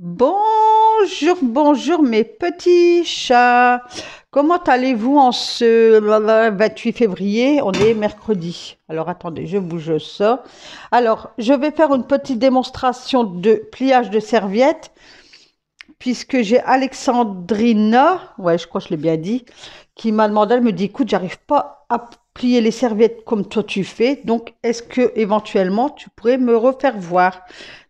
Bonjour, bonjour mes petits chats. Comment allez-vous en ce 28 euh, euh, février On est mercredi. Alors attendez, je bouge ça. Alors, je vais faire une petite démonstration de pliage de serviette puisque j'ai Alexandrina, ouais, je crois que je l'ai bien dit, qui m'a demandé, elle me dit, écoute, j'arrive pas à plier les serviettes comme toi tu fais. Donc, est-ce que éventuellement tu pourrais me refaire voir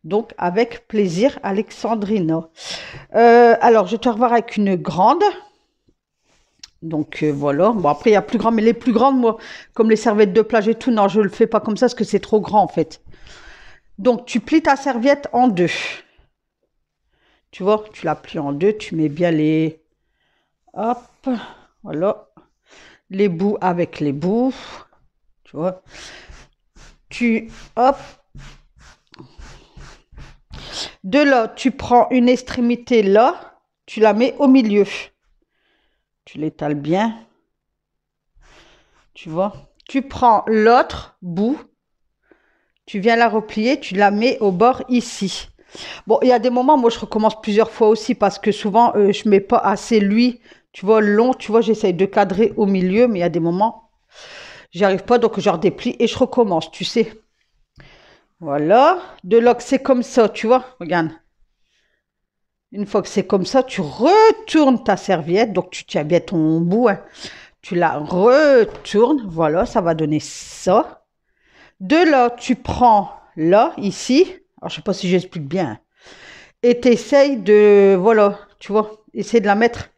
Donc, avec plaisir, Alexandrina. Euh, alors, je te revois avec une grande. Donc euh, voilà. Bon après il y a plus grand, mais les plus grandes, moi, comme les serviettes de plage et tout, non, je le fais pas comme ça parce que c'est trop grand en fait. Donc tu plies ta serviette en deux. Tu vois, tu la plies en deux, tu mets bien les. Hop, voilà les bouts avec les bouts. Tu vois. Tu, hop. De là, tu prends une extrémité là, tu la mets au milieu. Tu l'étales bien. Tu vois. Tu prends l'autre bout, tu viens la replier, tu la mets au bord ici. Bon, il y a des moments, moi je recommence plusieurs fois aussi parce que souvent euh, je mets pas assez lui tu vois, long, tu vois, j'essaye de cadrer au milieu, mais il y a des moments, j'arrive arrive pas, donc je redéplie et je recommence, tu sais. Voilà. De que c'est comme ça, tu vois, regarde. Une fois que c'est comme ça, tu retournes ta serviette, donc tu tiens bien ton bout, hein. tu la retournes, voilà, ça va donner ça. De là, tu prends là, ici, alors je sais pas si j'explique bien, hein. et tu essayes de, voilà, tu vois, essayer de la mettre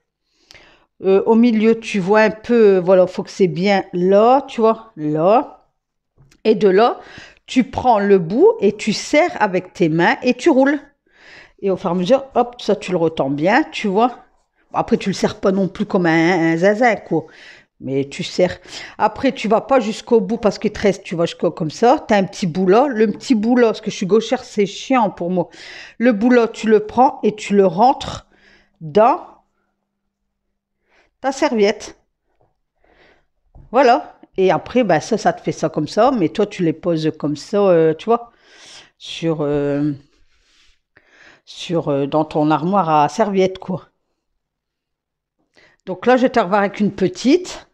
euh, au milieu, tu vois un peu, euh, voilà, faut que c'est bien là, tu vois, là. Et de là, tu prends le bout et tu serres avec tes mains et tu roules. Et au fur et à mesure, hop, ça, tu le retends bien, tu vois. Après, tu le serres pas non plus comme un, un quoi. Mais tu serres. Après, tu vas pas jusqu'au bout parce que te reste, tu vois, jusqu'au comme ça. Tu as un petit bout là. Le petit bout là, parce que je suis gauchère, c'est chiant pour moi. Le bout là, tu le prends et tu le rentres dans ta serviette. Voilà. Et après, bah, ça, ça te fait ça comme ça, mais toi, tu les poses comme ça, euh, tu vois, sur, euh, sur, euh, dans ton armoire à serviette, quoi. Donc là, je te revoir avec une petite.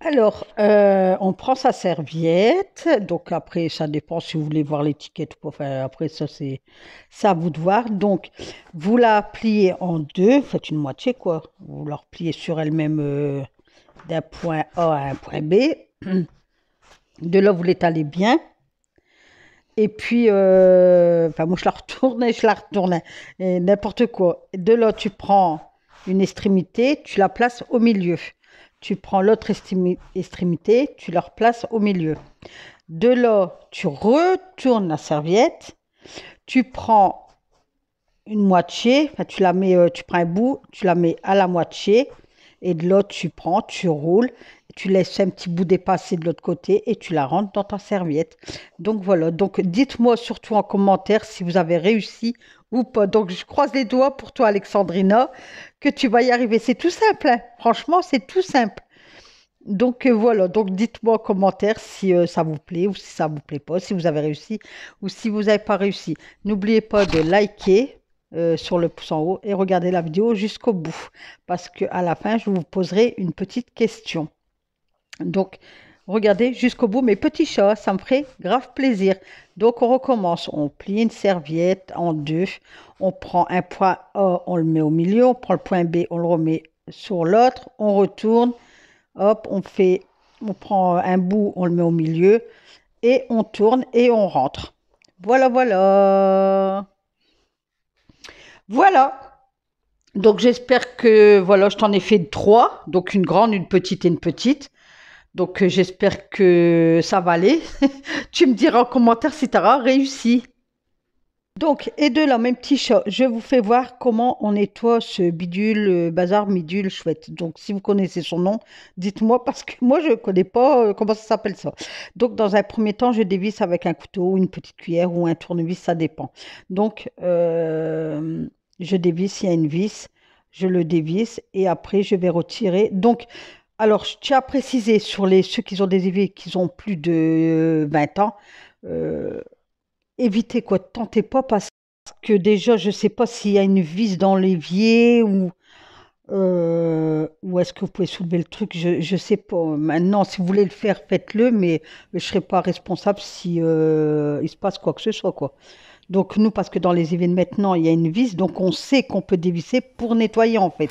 Alors, euh, on prend sa serviette. Donc après, ça dépend si vous voulez voir l'étiquette ou pas. après, ça, c'est à vous de voir. Donc, vous la pliez en deux. Faites une moitié, quoi. Vous la repliez sur elle-même euh, d'un point A à un point B. De là, vous l'étalez bien. Et puis, euh, enfin, moi, je la retourne et je la retourne. N'importe quoi. De là, tu prends une extrémité, tu la places au milieu. Tu prends l'autre extrémité, tu la replaces au milieu. De là, tu retournes la serviette, tu prends une moitié, tu la mets, euh, tu prends un bout, tu la mets à la moitié, et de l'autre, tu prends, tu roules, tu laisses un petit bout dépasser de l'autre côté et tu la rentres dans ta serviette. Donc voilà, donc dites-moi surtout en commentaire si vous avez réussi pas. Donc, je croise les doigts pour toi, Alexandrina, que tu vas y arriver. C'est tout simple. Hein. Franchement, c'est tout simple. Donc euh, voilà, donc dites-moi en commentaire si euh, ça vous plaît ou si ça vous plaît pas, si vous avez réussi ou si vous n'avez pas réussi. N'oubliez pas de liker euh, sur le pouce en haut et regarder la vidéo jusqu'au bout parce que à la fin, je vous poserai une petite question. Donc Regardez jusqu'au bout mes petits chats, ça me ferait grave plaisir. Donc on recommence, on plie une serviette en deux, on prend un point A, on le met au milieu, on prend le point B, on le remet sur l'autre, on retourne, hop, on fait, on prend un bout, on le met au milieu et on tourne et on rentre. Voilà, voilà. Voilà. Donc j'espère que voilà, je t'en ai fait trois, donc une grande, une petite et une petite. Donc euh, j'espère que ça va aller. tu me diras en commentaire si tu auras réussi. Donc, et de la même petit chat, je vous fais voir comment on nettoie ce bidule, euh, bazar, midule, chouette. Donc, si vous connaissez son nom, dites-moi parce que moi, je ne connais pas euh, comment ça s'appelle ça. Donc, dans un premier temps, je dévisse avec un couteau, une petite cuillère ou un tournevis, ça dépend. Donc, je dévisse, il y a une vis, je le dévisse et après, je vais retirer. Donc, alors, je tiens à préciser sur les, ceux qui ont des éviers qui ont plus de 20 euh, ans, euh, évitez quoi, tentez pas parce que déjà, je ne sais pas s'il y a une vis dans l'évier ou, euh, ou est-ce que vous pouvez soulever le truc, je ne sais pas. Maintenant, si vous voulez le faire, faites-le, mais je ne serai pas responsable si il se passe quoi que ce soit. quoi. Donc nous, parce que dans les éviers maintenant, il y a une vis, donc on sait qu'on peut dévisser pour nettoyer en fait.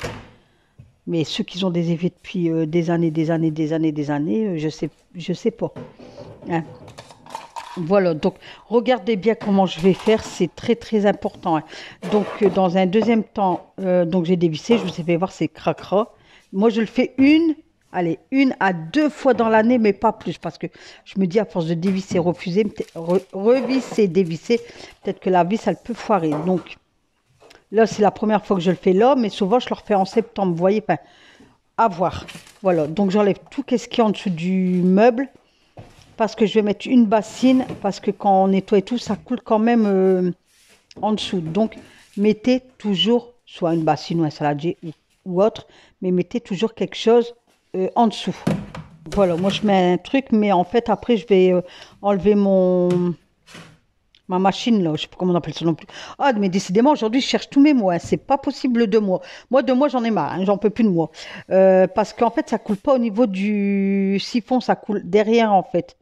Mais ceux qui ont des effets depuis euh, des années, des années, des années, des années, euh, je sais, je sais pas. Hein. Voilà, donc regardez bien comment je vais faire, c'est très très important. Hein. Donc euh, dans un deuxième temps, donc j'ai dévissé, je vous ai fait voir, ces cracra. Moi je le fais une, allez, une à deux fois dans l'année, mais pas plus, parce que je me dis à force de dévisser, refuser, revisser, dévisser, peut-être que la vis elle peut foirer. Donc Là, c'est la première fois que je le fais là, mais souvent, je le refais en septembre, vous voyez À voir. Voilà, donc j'enlève tout ce qui est en dessous du meuble parce que je vais mettre une bassine parce que quand on nettoie tout, ça coule quand même euh, en dessous. Donc, mettez toujours soit une bassine ou un saladier ou, autre, mais mettez toujours quelque chose euh, en dessous. Voilà, moi je mets un truc, mais en fait après je vais euh, enlever mon, ma machine là, je sais pas comment on appelle ça non plus. Ah, mais décidément, aujourd'hui, je cherche tous mes mois. Ce hein. C'est pas possible de moi. Moi, de moi, j'en ai marre. Hein. J'en peux plus de moi. Euh, parce qu'en fait, ça coule pas au niveau du siphon, ça coule derrière en fait.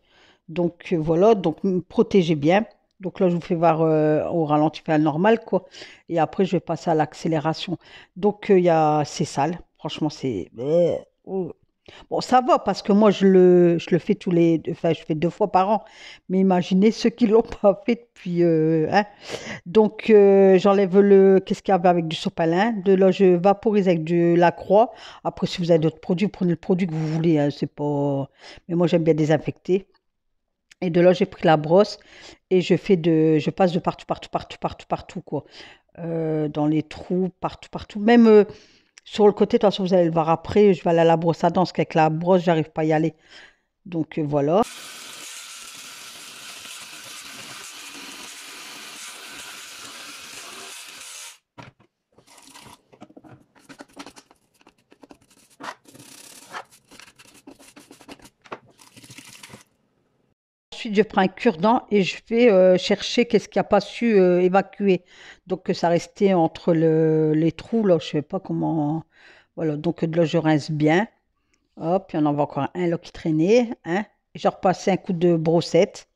Donc euh, voilà, donc protégez bien. Donc là, je vous fais voir euh, au ralenti, à normal quoi. Et après, je vais passer à l'accélération. Donc il y a, c'est sale. Franchement, c'est. Oh. Bon, ça va parce que moi, je le, je le fais tous les, enfin, je fais deux fois par an. Mais imaginez ceux qui l'ont pas fait depuis. Euh, hein. Donc, euh, j'enlève le, qu'est-ce qu'il y avait avec du sopalin, de là, je vaporise avec de la croix. Après, si vous avez d'autres produits, prenez le produit que vous voulez. Hein, c'est pas. Mais moi, j'aime bien désinfecter. Et de là, j'ai pris la brosse et je fais de, je passe de partout, partout, partout, partout, partout quoi, euh, dans les trous, partout, partout. Même sur le côté, de toute façon, vous allez le voir après. Je vais aller à la brosse à danse parce qu'avec la brosse, j'arrive pas à y aller. Donc euh, voilà. ensuite, je prends un cure-dent et je vais euh, chercher qu'est-ce qu'il n'a a pas su euh, évacuer. Donc, ça restait entre les trous, là, je ne sais pas comment. Voilà, donc de là, je rince bien. Hop, il y en a encore un là qui traînait. Hein. Je repasse un coup de brossette.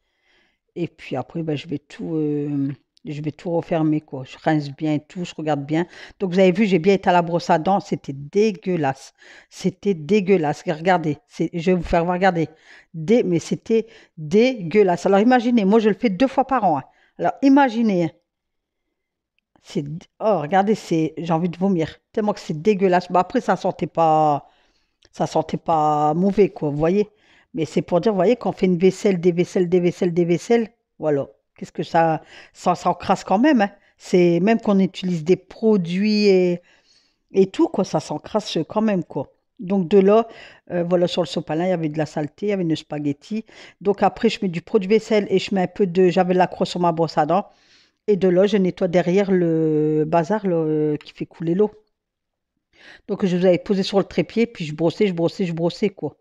Et puis après, ben, je vais tout. Euh, je vais tout refermer, quoi. Je rince bien et tout, je regarde bien. Donc, vous avez vu, j'ai bien étalé à la brosse à dents. C'était dégueulasse. C'était dégueulasse. Regardez, je vais vous faire voir, regardez. mais c'était dégueulasse. Alors, imaginez, moi, je le fais deux fois par an. Hein. Alors, imaginez. Hein. C'est, oh, regardez, c'est, j'ai envie de vomir. Tellement que c'est dégueulasse. après, ça sentait pas, ça sentait pas mauvais, quoi. Vous voyez? Mais c'est pour dire, vous voyez, qu'on fait une vaisselle, des vaisselles, des vaisselles, des vaisselles, voilà. Qu'est-ce que ça, ça, quand même. Hein. C'est même qu'on utilise des produits et, et tout, quoi, ça s'encrasse quand même, quoi. Donc de là, euh, voilà, sur le sopalin, il y avait de la saleté, il y avait une spaghetti. Donc après, je mets du produit vaisselle et je mets un peu de... J'avais de la croix sur ma brosse à dents. Et de là, je nettoie derrière le bazar euh, qui fait couler l'eau. Donc je vous avais posé sur le trépied, puis je brossais, je brossais, je brossais, quoi.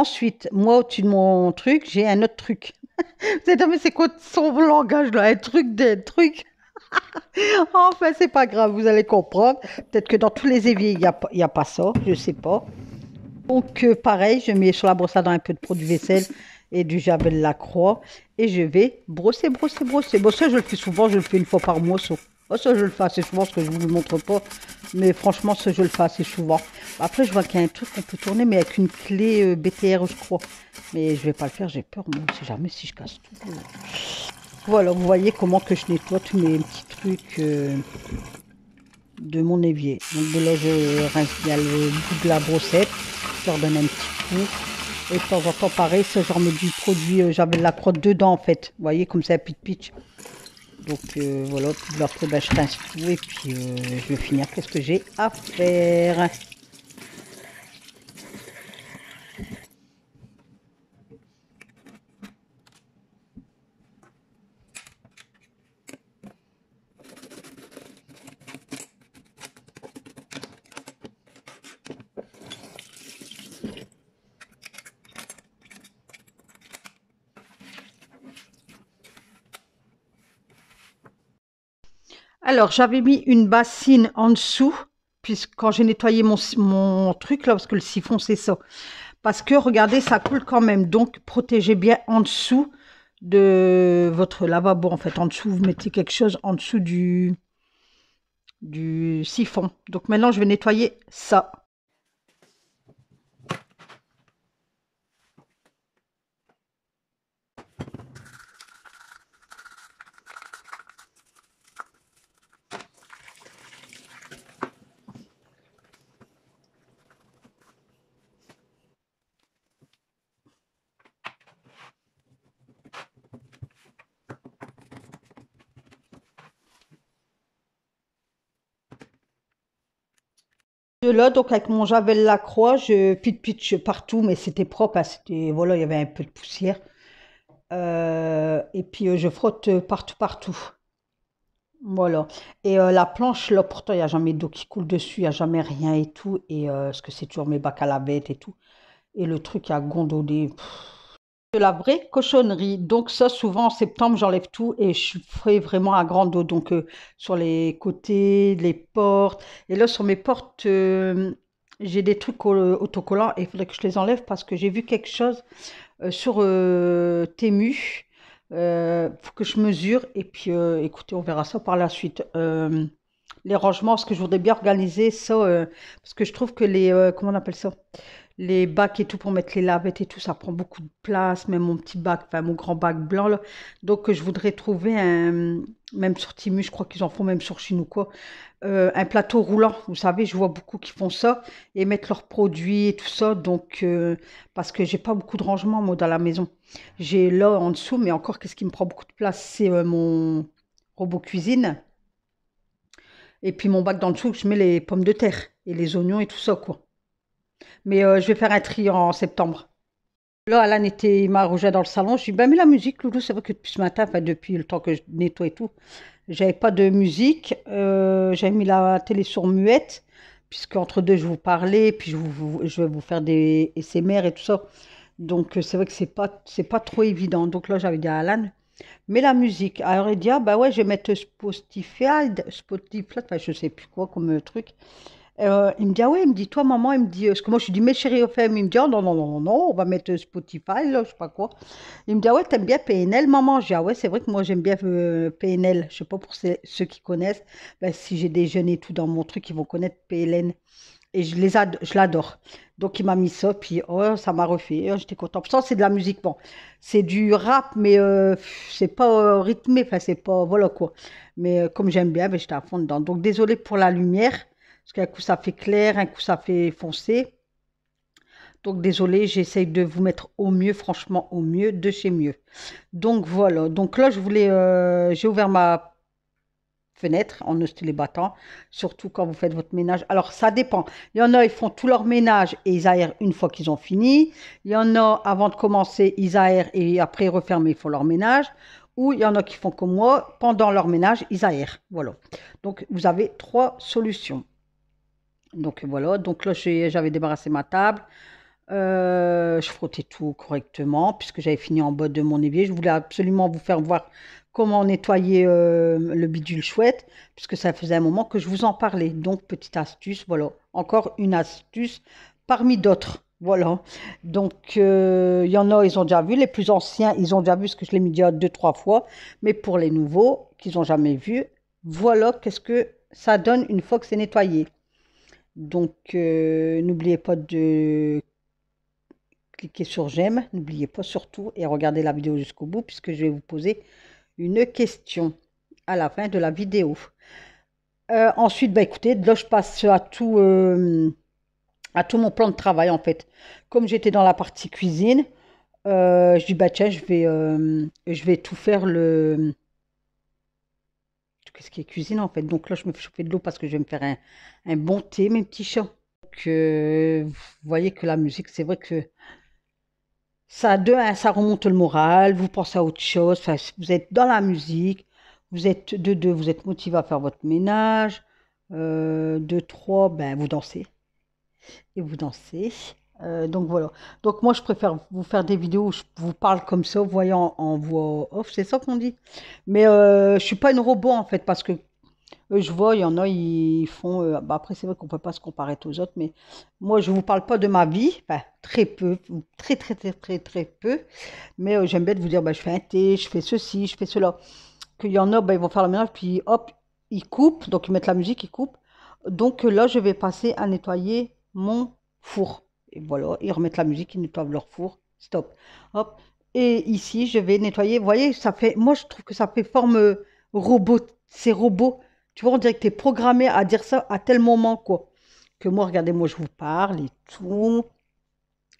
Ensuite, moi, au-dessus de mon truc, j'ai un autre truc. Vous allez mais c'est quoi son langage là Un truc des trucs Enfin, c'est pas grave, vous allez comprendre. Peut-être que dans tous les éviers, il n'y a, a, pas ça, je sais pas. Donc, euh, pareil, je mets sur la brosse à dents un peu de produit vaisselle et du Javel croix. et je vais brosser, brosser, brosser. Bon, ça, je le fais souvent, je le fais une fois par mois, Oh, ça, je le fais assez souvent, parce que je ne vous le montre pas. Mais franchement, ça, je le fais assez souvent. Après, je vois qu'il y a un truc qu'on peut tourner, mais avec une clé euh, BTR, je crois. Mais je vais pas le faire, j'ai peur, moi, ne sait jamais si je casse tout. Voilà, vous voyez comment que je nettoie tous mes petits trucs euh, de mon évier. Donc de là, je rince bien le bout de la brossette, je leur donne un petit coup. Et de temps en temps, pareil, ça, j'en mets du produit, euh, j'avais de la crotte dedans, en fait. Vous voyez, comme ça, pitch pitch. Donc euh, voilà, leur un tout et puis euh, je vais finir qu'est-ce que j'ai à faire. j'avais mis une bassine en dessous, puisque quand j'ai nettoyé mon, mon truc là, parce que le siphon, c'est ça. Parce que, regardez, ça coule quand même. Donc, protégez bien en dessous de votre lavabo. En fait, en dessous, vous mettez quelque chose en dessous du, du siphon. Donc, maintenant, je vais nettoyer ça. là, donc avec mon javel la croix, je pit pitch partout, mais c'était propre, hein, c'était voilà, il y avait un peu de poussière. Euh, et puis euh, je frotte euh, partout, partout. Voilà. Et la planche, là, pourtant, il n'y a jamais d'eau qui coule dessus, il n'y a jamais rien et tout. Et parce que c'est toujours mes bacs à la bête et tout. Et le truc a gondolé de la vraie cochonnerie. Donc ça, souvent en septembre, j'enlève tout et je ferai vraiment un grand dos. Donc euh, sur les côtés, les portes. Et là, sur mes portes, euh, j'ai des trucs autocollants et il faudrait que je les enlève parce que j'ai vu quelque chose euh, sur sur Tému. faut que je mesure et puis écoutez, on verra ça par la suite. les rangements, ce que je voudrais bien organiser, ça, parce que je trouve que les... comment on appelle ça les bacs et tout pour mettre les lavettes et tout, ça prend beaucoup de place, même mon petit bac, enfin mon grand bac blanc là. Donc je voudrais trouver un, même sur Timu, je crois qu'ils en font même sur Chine quoi, euh, un plateau roulant. Vous savez, je vois beaucoup qui font ça et mettre leurs produits et tout ça. Donc, euh, parce que j'ai pas beaucoup de rangement moi dans la maison. J'ai là en dessous, mais encore, qu'est-ce qui me prend beaucoup de place C'est euh, mon robot cuisine et puis mon bac dans le dessous, je mets les pommes de terre et les oignons et tout ça quoi. Mais euh, je vais faire un tri en septembre. Là, Alan était, il m'a dans le salon. Je lui ai dit, bah, mais la musique, Loulou, c'est vrai que depuis ce matin, depuis le temps que je nettoie et tout, j'avais pas de musique. Euh, j'avais mis la télé sur muette, puisque entre deux, je vous parlais, puis je, vais vous faire des SMR et tout ça. Donc, euh, c'est vrai que c'est pas, c'est pas trop évident. Donc là, j'avais dit à Alan, mais la musique. Alors, il dit, ah, bah ouais, je vais mettre Spotify, Spotify, je sais plus quoi comme euh, truc. Euh, il me dit, ah ouais, il me dit, toi, maman, il me dit, euh, parce que moi, je suis dit, mais chérie FM, il me dit, oh, non, non, non, non, on va mettre Spotify, là, je sais pas quoi. Il me dit, ah ouais, t'aimes bien PNL, maman Je dis, ah ouais, c'est vrai que moi, j'aime bien euh, PNL. Je sais pas pour ceux qui connaissent, ben, si j'ai des jeunes et tout dans mon truc, ils vont connaître PLN. Et je les je l'adore. Donc, il m'a mis ça, puis oh, ça m'a refait. Hein, j'étais contente. Ça, c'est de la musique, bon. C'est du rap, mais c'est pas rythmé, enfin, c'est pas. Voilà quoi. Mais comme j'aime bien, ben, j'étais à fond dedans. Donc, désolé pour la lumière. Parce qu'un coup ça fait clair, un coup ça fait foncé. Donc désolé, j'essaye de vous mettre au mieux, franchement au mieux, de chez mieux. Donc voilà, donc là je voulais, euh, j'ai ouvert ma fenêtre en les battant, surtout quand vous faites votre ménage. Alors ça dépend. Il y en a, ils font tout leur ménage et ils aèrent une fois qu'ils ont fini. Il y en a, avant de commencer, ils aèrent et après refermer ils font leur ménage. Ou il y en a qui font comme moi, pendant leur ménage, ils aèrent. Voilà. Donc vous avez trois solutions. Donc voilà, donc là j'avais débarrassé ma table. Euh, je frottais tout correctement puisque j'avais fini en bas de mon évier. Je voulais absolument vous faire voir comment nettoyer euh, le bidule chouette puisque ça faisait un moment que je vous en parlais. Donc petite astuce, voilà, encore une astuce parmi d'autres. Voilà. Donc, euh, il y en a, ils ont déjà vu. Les plus anciens, ils ont déjà vu ce que je l'ai mis déjà deux, trois fois. Mais pour les nouveaux, qu'ils n'ont jamais vu, voilà qu'est-ce que ça donne une fois que c'est nettoyé. Donc, euh, n'oubliez pas de cliquer sur j'aime, n'oubliez pas surtout, et regardez la vidéo jusqu'au bout, puisque je vais vous poser une question à la fin de la vidéo. Euh, ensuite, bah, écoutez, là, je passe à tout, euh, à tout mon plan de travail, en fait. Comme j'étais dans la partie cuisine, je dis, bah tiens, je vais, je vais tout faire le ce qui est cuisine en fait. Donc là, je me fais chauffer de l'eau parce que je vais me faire un, bon thé, mes petits chats. Donc, euh, vous voyez que la musique, c'est vrai que ça, hein, ça remonte le moral, vous pensez à autre chose, vous êtes dans la musique, vous êtes de deux, vous êtes motivé à faire votre ménage, euh, de trois, ben, vous dansez. Et vous dansez. Euh, donc voilà. Donc moi, je préfère vous faire des vidéos où je vous parle comme ça, voyant en voix off, c'est ça qu'on dit. Mais je euh, je suis pas une robot en fait, parce que euh, je vois, il y en a, ils font. Bah, après, c'est vrai qu'on peut pas se comparer aux autres, mais moi, je vous parle pas de ma vie, ben, très peu, très très très très très peu. Mais j'aime bien de vous dire, ben, je fais un thé, je fais ceci, je fais cela. Qu'il y en a, ben, ils vont faire le ménage, puis hop, ils coupent, donc ils mettent la musique, ils coupent. Donc là, je vais passer à nettoyer mon four. Et voilà, ils remettent la musique, ils nettoient leur four. Stop. Hop. Et ici, je vais nettoyer. Vous voyez, ça fait. Moi, je trouve que ça fait forme euh, robot. C'est robot. Tu vois, on dirait que tu es programmé à dire ça à tel moment, quoi. Que moi, regardez, moi, je vous parle et tout.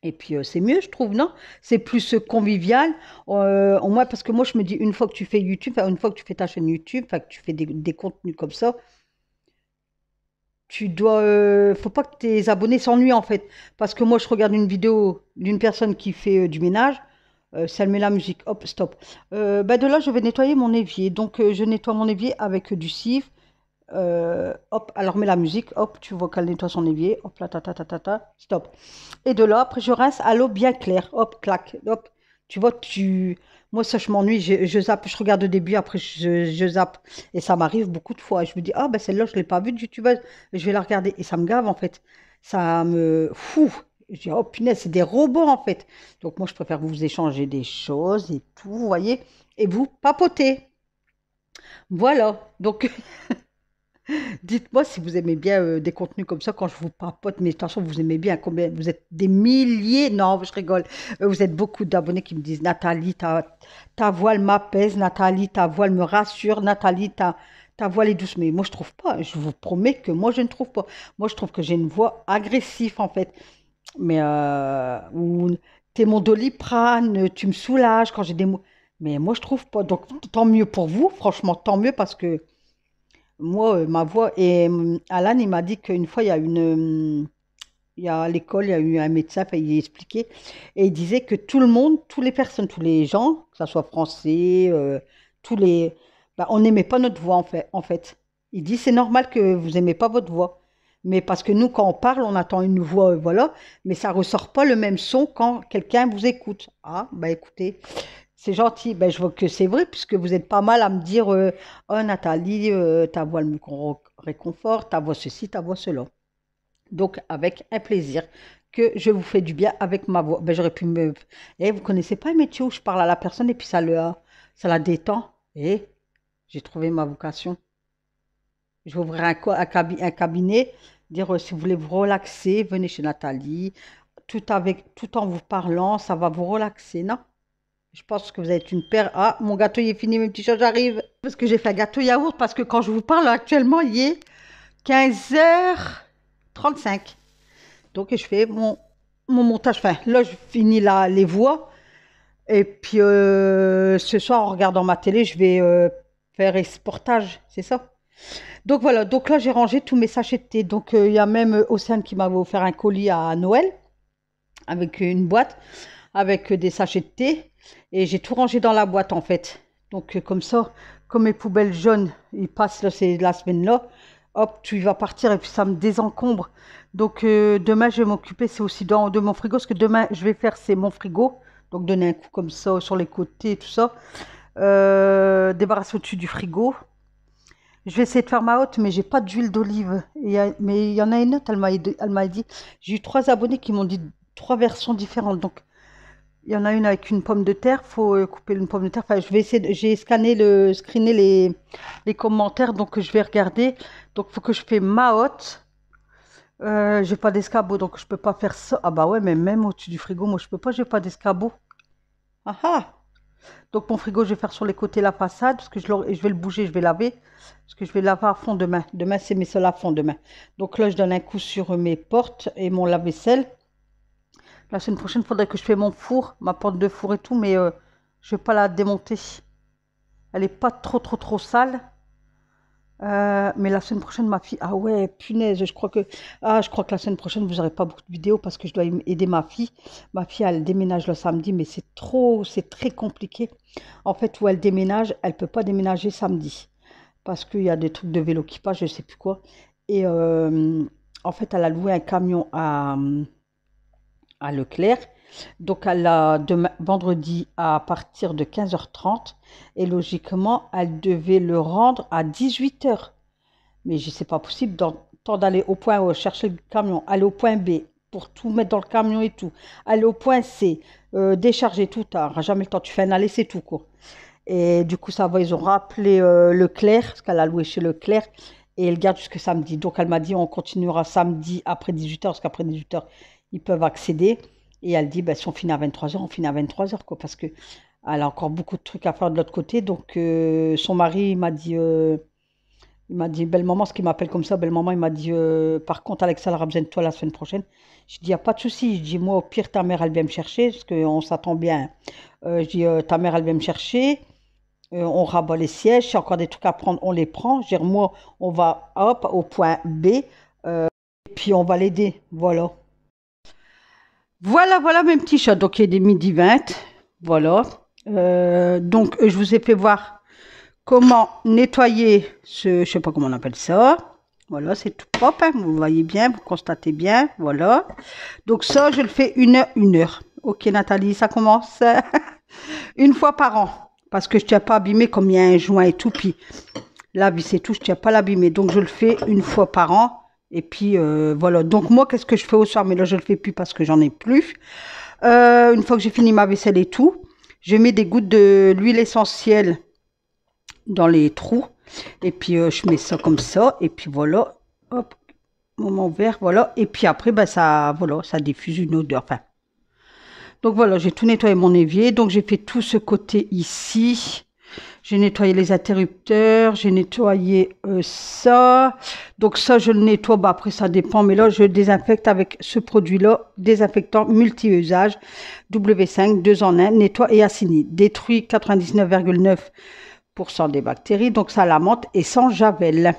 Et puis, euh, c'est mieux, je trouve, non C'est plus euh, convivial. au moins, parce que moi, je me dis, une fois que tu fais YouTube, une fois que tu fais ta chaîne YouTube, que tu fais des contenus comme ça, tu dois. Euh, faut pas que tes abonnés s'ennuient en fait. Parce que moi, je regarde une vidéo d'une personne qui fait euh, du ménage. Euh, ça met la musique, hop, stop. ben de là, je vais nettoyer mon évier. Donc, je nettoie mon évier avec du sif. hop, alors mets la musique, hop, tu vois qu'elle nettoie son évier. Hop, là, ta, ta, ta, ta, ta, stop. Et de là, après, je rince à l'eau bien claire. Hop, clac, hop. Tu vois, tu. Moi, ça, je m'ennuie, je, zappe, je regarde au début, après, je, zappe. Et ça m'arrive beaucoup de fois. Je me dis, ah, ben celle-là, je ne l'ai pas vue de youtubeuse, je vais la regarder. Et ça me gave, en fait. Ça me. Fou Je dis, oh punaise, c'est des robots, en fait. Donc, moi, je préfère vous échanger des choses et tout, vous voyez, et vous papotez. Voilà. Donc. Dites-moi si vous aimez bien euh, des contenus comme ça quand je vous papote, mais de toute façon, vous aimez bien combien Vous êtes des milliers, non, je rigole. Euh, vous êtes beaucoup d'abonnés qui me disent Nathalie, ta, ta voile m'apaise, Nathalie, ta voile me rassure, Nathalie, ta, ta voix est douce. Mais moi, je trouve pas. Je vous promets que moi, je ne trouve pas. Moi, je trouve que j'ai une voix agressive, en fait. Mais euh, ou, t'es mon doliprane, tu me soulages quand j'ai des mots. Mais moi, je trouve pas. Donc, tant mieux pour vous, franchement, tant mieux parce que moi, euh, ma voix. Et hum, Alan, il m'a dit qu'une fois, il y a une. Hum, il y a, à l'école, il y a eu un médecin, il a expliqué. Et il disait que tout le monde, toutes les personnes, tous les gens, que ce soit français, euh, tous les. Bah, on n'aimait pas notre voix, en fait. En fait. Il dit c'est normal que vous n'aimez pas votre voix. Mais parce que nous, quand on parle, on attend une voix, euh, voilà. Mais ça ressort pas le même son quand quelqu'un vous écoute. Ah, bah écoutez, c'est gentil. Ben, je vois que c'est vrai, puisque vous êtes pas mal à me dire euh, Oh, Nathalie, euh, ta voix me réconforte, ta voix ceci, ta voix cela. Donc, avec un plaisir que je vous fais du bien avec ma voix. Ben, j'aurais pu me. Et eh, vous connaissez pas un métier où je parle à la personne et puis ça, le, ça la détend Et eh, j'ai trouvé ma vocation. Je vais ouvrir un, un cabinet, dire euh, si vous voulez vous relaxer, venez chez Nathalie, tout, avec, tout en vous parlant, ça va vous relaxer, non je pense que vous êtes une paire. Ah, mon gâteau, est fini, mes petits chats, j'arrive. Parce que j'ai fait un gâteau yaourt, parce que quand je vous parle actuellement, il est 15h35. Donc, je fais mon, mon montage. Enfin, là, je finis les voix. Et puis, euh, ce soir, en regardant ma télé, je vais euh, faire exportage, c'est ça Donc, voilà. Donc là, j'ai rangé tous mes sachets de thé. Donc, euh, il y a même Océane qui m'avait offert un colis à Noël, avec une boîte, avec des sachets de thé et j'ai tout rangé dans la boîte en fait. Donc euh, comme ça, comme mes poubelles jaunes, ils passent c'est la semaine là, hop, tu vas partir et puis ça me désencombre. Donc euh, demain, je vais m'occuper, c'est aussi dans, de mon frigo, ce que demain, je vais faire, c'est mon frigo. Donc donner un coup comme ça sur les côtés, tout ça. Euh, débarrasser au-dessus du frigo. Je vais essayer de faire ma haute, mais j'ai pas d'huile d'olive. Mais il y en a une autre, elle m'a dit, j'ai eu trois abonnés qui m'ont dit trois versions différentes. Donc il y en a une avec une pomme de terre, Il faut euh, couper une pomme de terre. Enfin, je vais essayer, j'ai scanné le, screené les, les commentaires, donc je vais regarder. Donc, faut que je fais ma hotte. Je euh, j'ai pas d'escabeau, donc je peux pas faire ça. Ah bah ouais, mais même au-dessus du frigo, moi je peux pas, j'ai pas d'escabeau. Ah ah Donc mon frigo, je vais faire sur les côtés la façade, parce que je, je vais le bouger, je vais laver, parce que je vais laver à fond demain. Demain, c'est mes sols à fond demain. Donc là, je donne un coup sur mes portes et mon lave-vaisselle. La semaine prochaine, il faudrait que je fais mon four, ma porte de four et tout, mais je euh, je vais pas la démonter. Elle est pas trop, trop, trop sale. Euh, mais la semaine prochaine, ma fille, ah ouais, punaise, je crois que, ah, je crois que la semaine prochaine, vous n'aurez pas beaucoup de vidéos parce que je dois aider ma fille. Ma fille, elle déménage le samedi, mais c'est trop, c'est très compliqué. En fait, où elle déménage, elle peut pas déménager samedi parce qu'il y a des trucs de vélo qui passent, je sais plus quoi. Et euh, en fait, elle a loué un camion à à Leclerc. Donc elle a demain, vendredi à partir de 15h30 et logiquement elle devait le rendre à 18h. Mais je sais pas possible dans temps d'aller au point chercher le camion, aller au point B pour tout mettre dans le camion et tout, aller au point C, euh, décharger tout tard, jamais le temps, tu fais un aller, c'est tout court. Et du coup ça va, ils ont rappelé euh, Leclerc, parce qu'elle a loué chez Leclerc, et elle garde jusqu'à samedi. Donc elle m'a dit on continuera samedi après 18h, parce qu'après 18h, ils peuvent accéder. Et elle dit, ben, si on finit à 23h, on finit à 23h, quoi, parce qu'elle a encore beaucoup de trucs à faire de l'autre côté. Donc, euh, son mari, il m'a dit, euh, il m'a dit, belle maman, ce qu'il m'appelle comme ça, belle maman, il m'a dit, euh, par contre, Alexa, elle aura besoin de toi la semaine prochaine. Je dis, il n'y a pas de souci. Je dis, moi, au pire, ta mère, elle vient me chercher, parce qu'on s'attend bien. je dis, ta mère, elle vient me chercher. on rabat les sièges, il y a encore des trucs à prendre, on les prend. Je veux moi, on va hop, au point B, et puis on va l'aider. Voilà. Voilà, voilà mes petits chats. Donc il est midi 20. Voilà. Euh, donc je vous ai fait voir comment nettoyer ce, je sais pas comment on appelle ça. Voilà, c'est tout propre. Hein. Vous voyez bien, vous constatez bien. Voilà. Donc ça, je le fais une heure, une heure. Ok Nathalie, ça commence une fois par an. Parce que je ne tiens pas abîmé comme il y a un joint et tout. Puis la vis c'est tout, je ne tiens pas l'abîmer. Donc je le fais une fois par an. Et puis euh, voilà. Donc moi, qu'est-ce que je fais au soir Mais là, je le fais plus parce que j'en ai plus. Euh, une fois que j'ai fini ma vaisselle et tout, je mets des gouttes de l'huile essentielle dans les trous. Et puis euh, je mets ça comme ça. Et puis voilà. Hop, moment vert. voilà. Et puis après, ben, ça, voilà, ça diffuse une odeur. Enfin. Donc voilà, j'ai tout nettoyé mon évier. Donc j'ai fait tout ce côté ici. J'ai nettoyé les interrupteurs, j'ai nettoyé euh, ça. Donc ça, je le nettoie, bah, après ça dépend, mais là, je désinfecte avec ce produit-là, désinfectant multi-usage W5, 2 en 1, nettoie et assigne. Détruit 99,9% des bactéries, donc ça lamente et sans javel.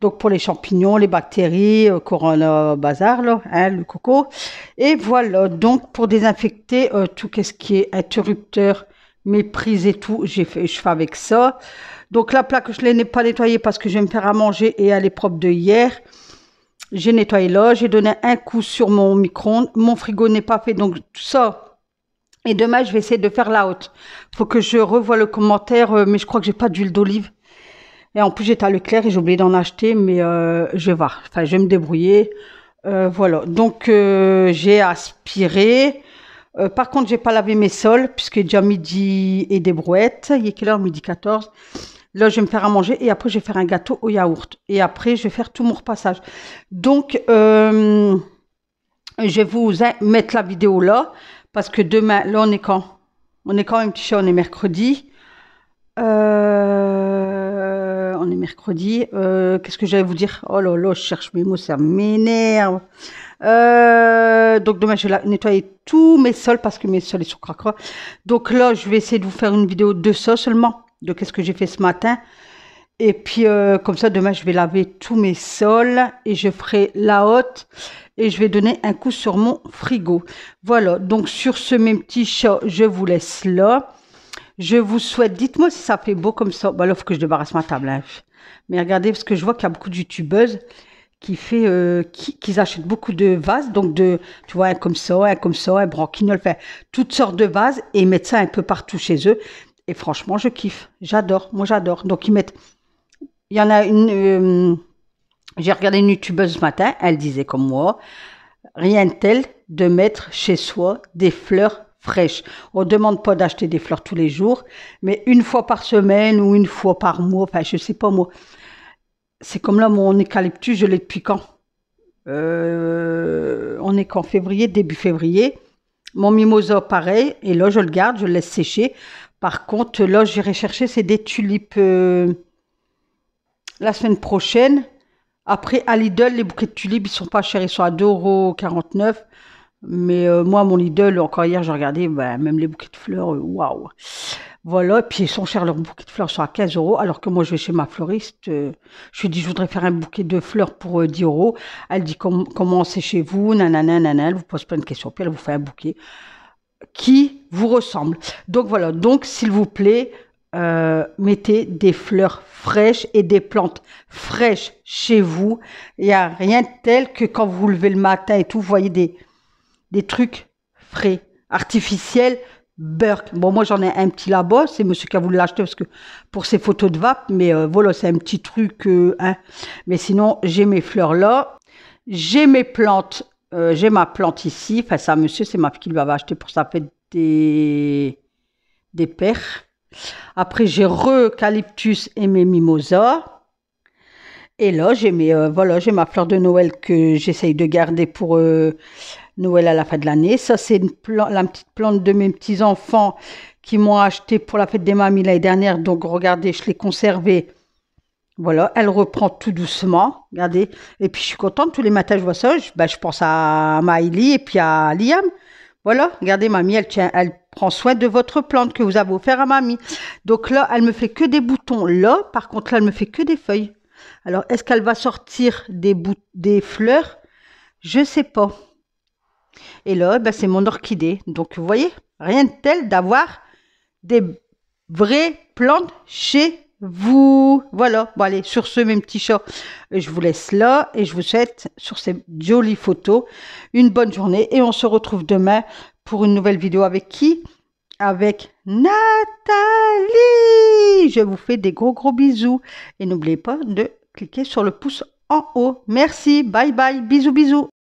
Donc pour les champignons, les bactéries, euh, corona bazar, hein, le coco. Et voilà, donc pour désinfecter euh, tout ce qui est interrupteur, mes prises et tout, j'ai fait, je fais avec ça. Donc la plaque, je ne l'ai pas nettoyée parce que je vais me faire à manger et elle est propre de hier. J'ai nettoyé là, j'ai donné un coup sur mon micro-ondes. Mon frigo n'est pas fait, donc tout ça. Et demain, je vais essayer de faire la haute. Faut que je revoie le commentaire, euh, mais je crois que j'ai pas d'huile d'olive. Et en plus, j'étais à Leclerc et j'ai oublié d'en acheter, mais euh, je vais voir. Enfin, je vais me débrouiller. Euh, voilà. Donc, j'ai aspiré. Euh, par contre, j'ai pas lavé mes sols, puisque déjà midi et des brouettes. Il est quelle heure Midi 14. Là, je vais me faire à manger et après, je vais faire un gâteau au yaourt. Et après, je vais faire tout mon repassage. Donc, euh, je vais vous mettre la vidéo là, parce que demain, là, on est quand On est quand même petit on est mercredi. Euh, on est mercredi. Euh, qu'est-ce que j'allais vous dire Oh là là, je cherche mes mots, ça m'énerve. Euh, donc demain, je vais nettoyer tous mes sols parce que mes sols sont cracra. Donc là, je vais essayer de vous faire une vidéo de ça seulement, de qu'est-ce que j'ai fait ce matin. Et puis euh, comme ça, demain, je vais laver tous mes sols et je ferai la haute et je vais donner un coup sur mon frigo. Voilà, donc sur ce, même petit chat, je vous laisse là. Je vous souhaite, dites-moi si ça fait beau comme ça. Bah, il faut que je débarrasse ma table. Hein. Mais regardez, parce que je vois qu'il y a beaucoup de youtubeuses qui fait euh, qui, achètent beaucoup de vases donc de tu vois un comme ça un comme ça un branquinol. toutes sortes de vases et mettent ça un peu partout chez eux et franchement je kiffe j'adore moi j'adore donc ils mettent il y en a une euh, j'ai regardé une youtubeuse ce matin elle disait comme moi rien de tel de mettre chez soi des fleurs on On demande pas d'acheter des fleurs tous les jours, mais une fois par semaine ou une fois par mois, enfin je sais pas moi. C'est comme là mon eucalyptus, je l'ai depuis quand euh, On est qu'en février, début février. Mon mimosa pareil, et là je le garde, je le laisse sécher. Par contre, là j'irai chercher, c'est des tulipes euh, la semaine prochaine. Après, à Lidl, les bouquets de tulipes, ils sont pas chers, ils sont à 2,49 euros. Mais euh, moi, mon idole, encore hier, j'ai regardé, bah, même les bouquets de fleurs, euh, waouh! Voilà, puis ils sont chers, leurs bouquets de fleurs sont à 15 euros, alors que moi, je vais chez ma fleuriste, euh, je lui dis, je voudrais faire un bouquet de fleurs pour 10 euros. Elle dit, comment c'est chez vous, nanana, nanana, elle vous pose plein de questions, puis elle vous fait un bouquet qui vous ressemble. Donc voilà, donc s'il vous plaît, euh, mettez des fleurs fraîches et des plantes fraîches chez vous. Il n'y a rien de tel que quand vous vous levez le matin et tout, vous voyez des des trucs frais, artificiels, Burke. Bon, moi, j'en ai un petit là-bas. C'est monsieur qui a voulu l'acheter parce que pour ses photos de vape. Mais euh, voilà, c'est un petit truc. Euh, hein. Mais sinon, j'ai mes fleurs là. J'ai mes plantes. Euh, j'ai ma plante ici. Enfin, ça, monsieur, c'est ma fille qui lui avait acheté pour sa fête des, des pères. Après, j'ai et mes mimosas. Et là, j'ai mes, voilà, j'ai ma fleur de Noël que j'essaye de garder pour Noël à la fin de l'année. Ça, c'est la petite plante de mes petits-enfants qui m'ont acheté pour la fête des mamies l'année dernière. Donc, regardez, je l'ai conservée. Voilà, elle reprend tout doucement. Regardez. Et puis, je suis contente. Tous les matins, je vois ça. Je, bah, pense à Maëlie et puis à Liam. Voilà, regardez, mamie, elle, tient, elle prend soin de votre plante que vous avez offert à mamie. Donc là, elle me fait que des boutons. Là, par contre, là, elle me fait que des feuilles. Alors, est-ce qu'elle va sortir des, des fleurs Je ne sais pas. Et là, ben, c'est mon orchidée. Donc, vous voyez, rien de tel d'avoir des vraies plantes chez vous. Voilà. Bon, allez, sur ce, mes petits chats, je vous laisse là et je vous souhaite, sur ces jolies photos, une bonne journée. Et on se retrouve demain pour une nouvelle vidéo avec qui Avec Nathalie Je vous fais des gros gros bisous. Et n'oubliez pas de cliquer sur le pouce en haut. Merci. Bye bye. Bisous bisous.